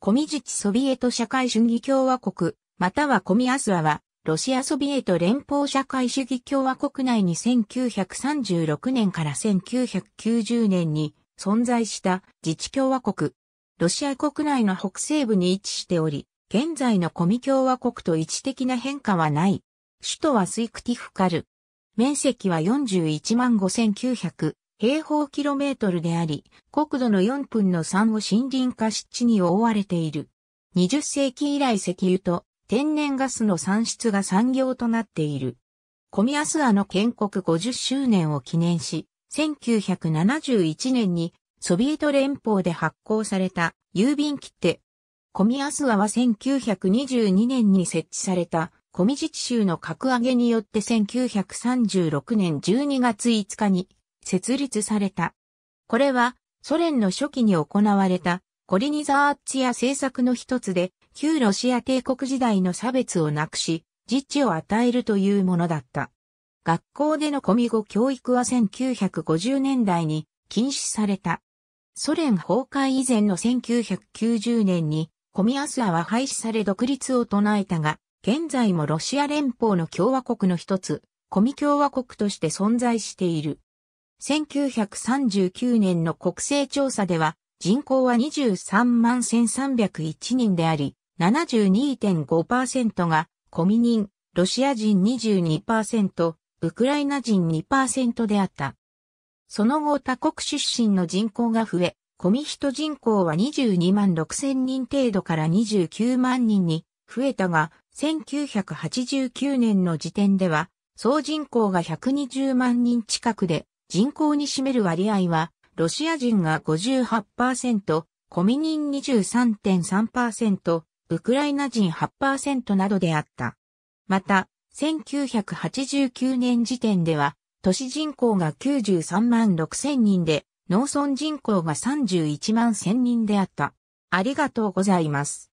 コミジチソビエト社会主義共和国、またはコミアスワは、ロシアソビエト連邦社会主義共和国内に1936年から1990年に存在した自治共和国。ロシア国内の北西部に位置しており、現在のコミ共和国と位置的な変化はない。首都はスイクティフカル。面積は41万5900平方キロメートルであり、国土の4分の3を森林化湿地に覆われている。20世紀以来石油と天然ガスの産出が産業となっている。コミアスアの建国50周年を記念し、1971年にソビエト連邦で発行された郵便切手。コミアスアは1922年に設置されたコミ自治州の格上げによって1936年12月5日に設立された。これはソ連の初期に行われたコリニザーチア政策の一つで、旧ロシア帝国時代の差別をなくし、自治を与えるというものだった。学校でのコミ語教育は1950年代に禁止された。ソ連崩壊以前の1990年にコミアスアは廃止され独立を唱えたが、現在もロシア連邦の共和国の一つ、コミ共和国として存在している。1939年の国勢調査では人口は23万1301人であり、72.5%がコミ人、ロシア人22%、ウクライナ人2%であった。その後他国出身の人口が増え、コミ人人口は22万6千人程度から29万人に増えたが、1989年の時点では、総人口が120万人近くで、人口に占める割合は、ロシア人が58%、コミニン23.3%、ウクライナ人8%などであった。また、1989年時点では、都市人口が93万6千人で、農村人口が31万1000人であった。ありがとうございます。